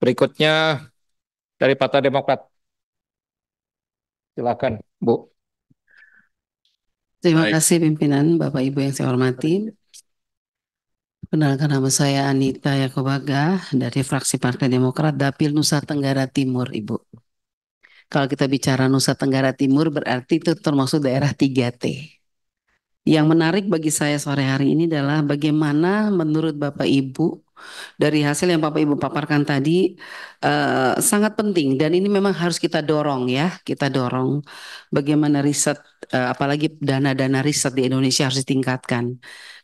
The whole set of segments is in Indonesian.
Berikutnya dari Partai Demokrat. Silakan, Bu. Terima Baik. kasih pimpinan Bapak Ibu yang saya hormati. Kenalkan nama saya Anita Yakobaga dari fraksi Partai Demokrat Dapil Nusa Tenggara Timur, Ibu. Kalau kita bicara Nusa Tenggara Timur berarti itu termasuk daerah 3T. Yang menarik bagi saya sore hari ini adalah bagaimana menurut Bapak Ibu dari hasil yang Bapak Ibu paparkan tadi eh, sangat penting dan ini memang harus kita dorong ya, kita dorong bagaimana riset eh, apalagi dana-dana riset di Indonesia harus ditingkatkan.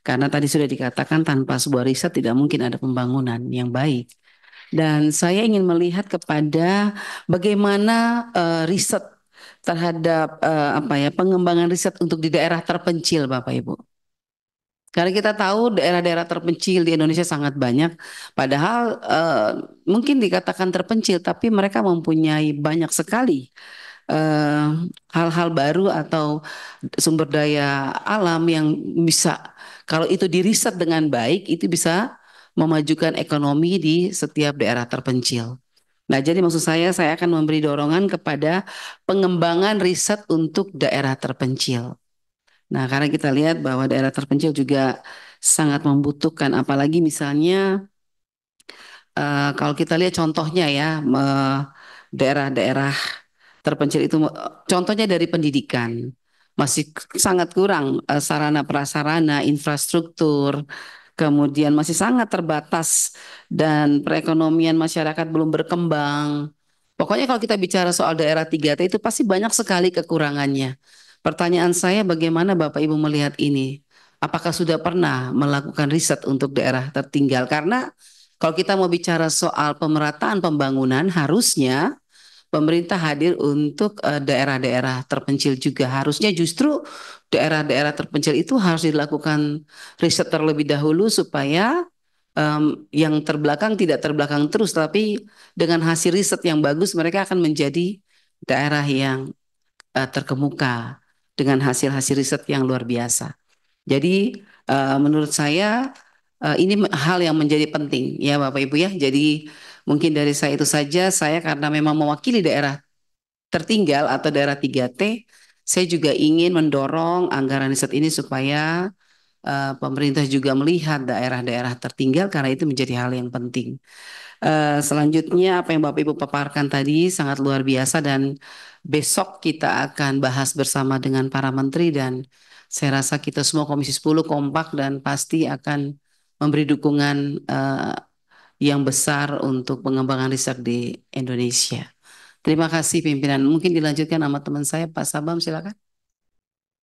Karena tadi sudah dikatakan tanpa sebuah riset tidak mungkin ada pembangunan yang baik. Dan saya ingin melihat kepada bagaimana eh, riset terhadap eh, apa ya pengembangan riset untuk di daerah terpencil Bapak Ibu karena kita tahu daerah-daerah terpencil di Indonesia sangat banyak, padahal uh, mungkin dikatakan terpencil, tapi mereka mempunyai banyak sekali eh, hal-hal uh, hal baru atau sumber daya alam yang bisa kalau itu diriset dengan baik itu bisa memajukan ekonomi di setiap daerah terpencil. Nah, jadi maksud saya saya akan memberi dorongan kepada pengembangan riset untuk daerah terpencil. Nah, karena kita lihat bahwa daerah terpencil juga sangat membutuhkan, apalagi misalnya uh, kalau kita lihat contohnya ya daerah-daerah terpencil itu, contohnya dari pendidikan masih sangat kurang uh, sarana prasarana, infrastruktur, kemudian masih sangat terbatas dan perekonomian masyarakat belum berkembang. Pokoknya kalau kita bicara soal daerah 3T itu pasti banyak sekali kekurangannya. Pertanyaan saya bagaimana Bapak Ibu melihat ini? Apakah sudah pernah melakukan riset untuk daerah tertinggal? Karena kalau kita mau bicara soal pemerataan pembangunan harusnya pemerintah hadir untuk eh, daerah-daerah terpencil juga. Harusnya justru daerah-daerah terpencil itu harus dilakukan riset terlebih dahulu supaya um, yang terbelakang tidak terbelakang terus, tapi dengan hasil riset yang bagus mereka akan menjadi daerah yang uh, terkemuka dengan hasil-hasil riset yang luar biasa. Jadi uh, menurut saya uh, ini hal yang menjadi penting ya Bapak Ibu ya. Jadi mungkin dari saya itu saja saya karena memang mewakili daerah tertinggal atau daerah 3T, saya juga ingin mendorong anggaran riset ini supaya uh, pemerintah juga melihat daerah-daerah tertinggal karena itu menjadi hal yang penting. Eh, selanjutnya apa yang Bapak Ibu paparkan tadi sangat luar biasa dan besok kita akan bahas bersama dengan para menteri dan saya rasa kita semua Komisi 10 kompak dan pasti akan memberi dukungan uh, yang besar untuk pengembangan riset di Indonesia. Terima kasih pimpinan. Mungkin dilanjutkan sama teman saya Pak Sabam silakan.